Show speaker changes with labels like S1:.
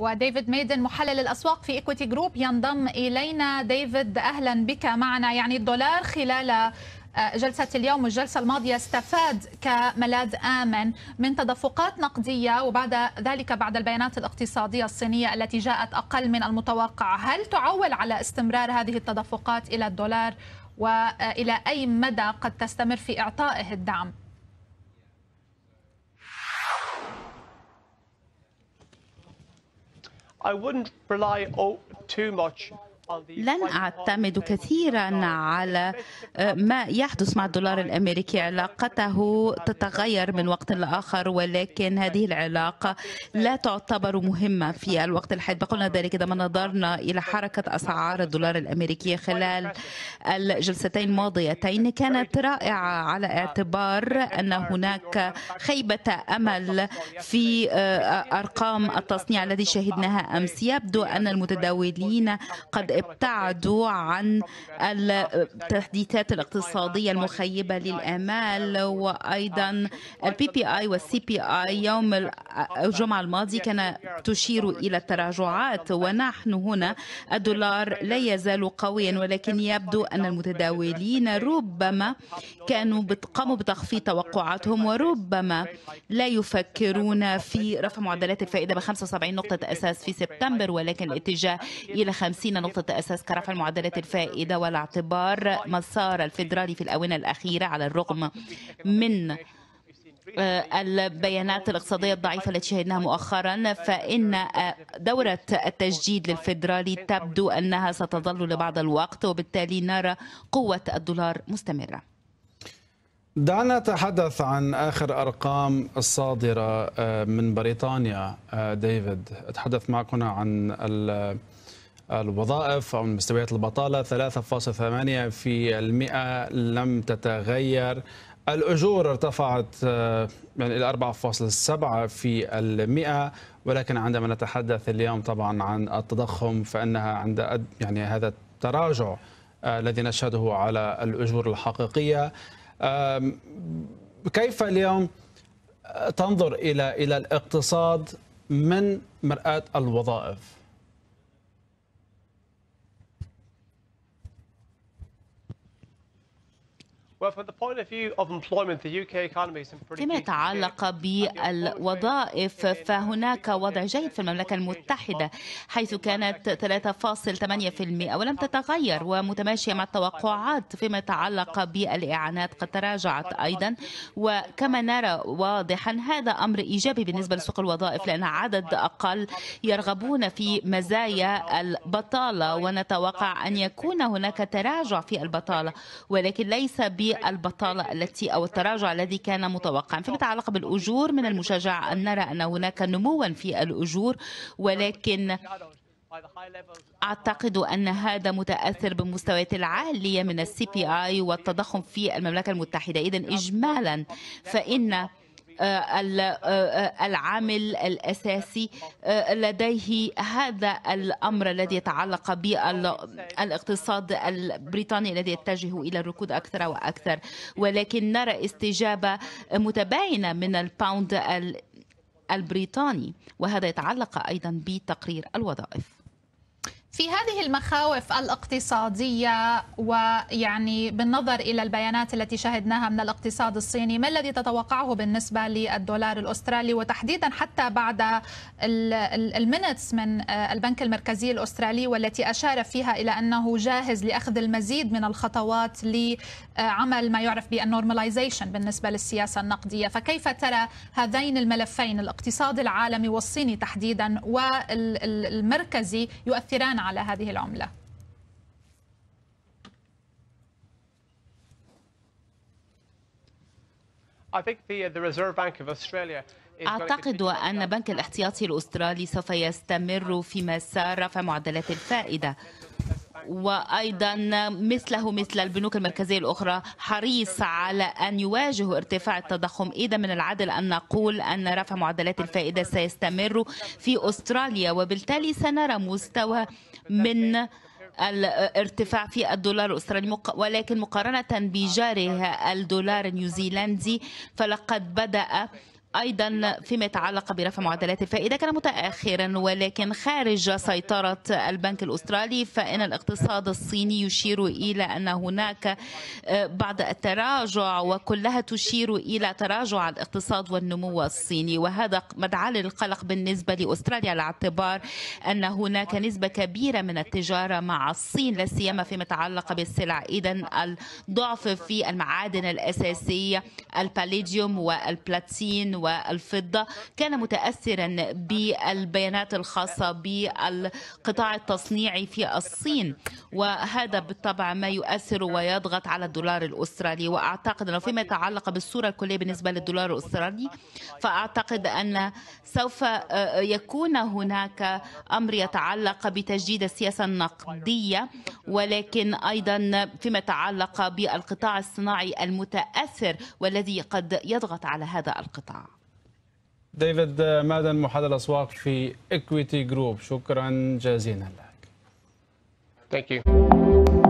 S1: وديفيد ميدن محلل الأسواق في إيكويتي جروب ينضم إلينا ديفيد أهلا بك معنا يعني الدولار خلال آه، جلسة اليوم والجلسة الماضية استفاد كملاذ آمن من تدفقات نقدية وبعد ذلك بعد البيانات الاقتصادية الصينية التي جاءت أقل من المتوقع هل تعول على استمرار هذه التدفقات إلى الدولار وإلى آه، أي مدى قد تستمر في إعطائه الدعم؟
S2: I wouldn't rely too much لن أعتمد كثيرا
S3: على آه، ما يحدث مع الدولار الأمريكي علاقته تتغير من وقت لآخر ولكن هذه العلاقة لا تعتبر مهمة في الوقت الحالي قلنا ذلك اذا ما نظرنا إلى حركة أسعار الدولار الامريكي خلال الجلستين الماضيتين كانت رائعة على اعتبار أن هناك خيبة أمل في آه، أرقام التصنيع التي شهدناها أمس يبدو أن المتداولين قد ابتعدوا عن التحديثات الاقتصادية المخيبة للآمال وأيضا البي بي آي والسي بي آي يوم الجمعة الماضي كان تشير إلى التراجعات ونحن هنا الدولار لا يزال قويا ولكن يبدو أن المتداولين ربما كانوا قاموا بتخفيض توقعاتهم وربما لا يفكرون في رفع معدلات الفائدة ب 75 نقطة أساس في سبتمبر ولكن الاتجاه إلى 50 نقطة أساس كرفع معدلات الفائدة والاعتبار مسار الفيدرالي في الآونة الأخيرة على الرغم من آه، البيانات الاقتصادية الضعيفة التي شهدناها مؤخرا فإن آه، دورة التجديد للفيدرالي تبدو أنها ستظل لبعض الوقت وبالتالي نرى قوة الدولار مستمرة
S2: دعنا نتحدث عن آخر أرقام الصادرة آه، من بريطانيا ديفيد أتحدث معكم عن الوظائف أو مستويات البطالة 3.8% في المئة لم تتغير الأجور ارتفعت آه، يعني إلى 4.7 في المئة ولكن عندما نتحدث اليوم طبعا عن التضخم فإنها عند يعني هذا التراجع آه، الذي نشهده على الأجور الحقيقية كيف اليوم تنظر إلى إلى الاقتصاد من مرآة الوظائف؟ فيما
S3: يتعلق بالوظائف فهناك وضع جيد في المملكة المتحدة حيث كانت 3.8% ولم تتغير ومتماشية مع التوقعات فيما يتعلق بالإعانات قد تراجعت أيضا وكما نرى واضحا هذا أمر إيجابي بالنسبة لسوق الوظائف لأن عدد أقل يرغبون في مزايا البطالة ونتوقع أن يكون هناك تراجع في البطالة ولكن ليس ب البطالة التي أو التراجع الذي كان متوقعا فيما يتعلق بالأجور من المشجع أن نرى أن هناك نموا في الأجور ولكن أعتقد أن هذا متأثر بالمستويات العالية من السي بي آي والتضخم في المملكة المتحدة إذا إجمالا فإن آه، العامل الأساسي آه، لديه هذا الأمر الذي يتعلق بالاقتصاد البريطاني الذي يتجه إلى الركود أكثر وأكثر ولكن نرى استجابة متباينة من الباوند البريطاني وهذا يتعلق أيضا بتقرير الوظائف
S1: في هذه المخاوف الاقتصادية ويعني بالنظر إلى البيانات التي شهدناها من الاقتصاد الصيني ما الذي تتوقعه بالنسبة للدولار الأسترالي وتحديدا حتى بعد المينتس من آه، البنك المركزي الأسترالي والتي أشار فيها إلى أنه جاهز لأخذ المزيد من الخطوات لعمل ما يعرف بالنورماليزيشن بالنسبة للسياسة النقدية فكيف ترى هذين الملفين الاقتصاد العالمي والصيني تحديدا والمركزي يؤثران على هذه العمله
S2: أعتقد
S3: أن بنك الاحتياطي الأسترالي سوف يستمر في مسار رفع معدلات الفائدة وأيضا مثله مثل البنوك المركزية الأخرى حريص على أن يواجه ارتفاع التضخم إذا من العدل أن نقول أن رفع معدلات الفائدة سيستمر في أستراليا وبالتالي سنرى مستوى من الارتفاع في الدولار الاسترالي ولكن مقارنه بجاره الدولار النيوزيلندي فلقد بدا أيضا فيما يتعلق برفع معدلات الفائدة كان متأخرا ولكن خارج سيطرة البنك الأسترالي فإن الاقتصاد الصيني يشير إلى أن هناك آه، بعض التراجع وكلها تشير إلى تراجع الاقتصاد والنمو الصيني وهذا مدعاة للقلق بالنسبة لأستراليا على اعتبار أن هناك نسبة كبيرة من التجارة مع الصين لا سيما فيما يتعلق بالسلع إذا الضعف في المعادن الأساسية الباليديوم والبلاتين والفضة كان متأثرا بالبيانات الخاصة بالقطاع التصنيعي في الصين وهذا بالطبع ما يؤثر ويضغط على الدولار الأسترالي وأعتقد أنه فيما يتعلق بالصورة الكلية بالنسبة للدولار الأسترالي فأعتقد أن سوف آه، آه، يكون هناك أمر يتعلق بتجديد السياسة النقدية ولكن أيضا فيما يتعلق بالقطاع الصناعي المتأثر والذي قد يضغط على هذا القطاع
S2: ديفيد آه، مادن محلل الأسواق في إكويتي جروب شكرا جزيلا لك Thank you.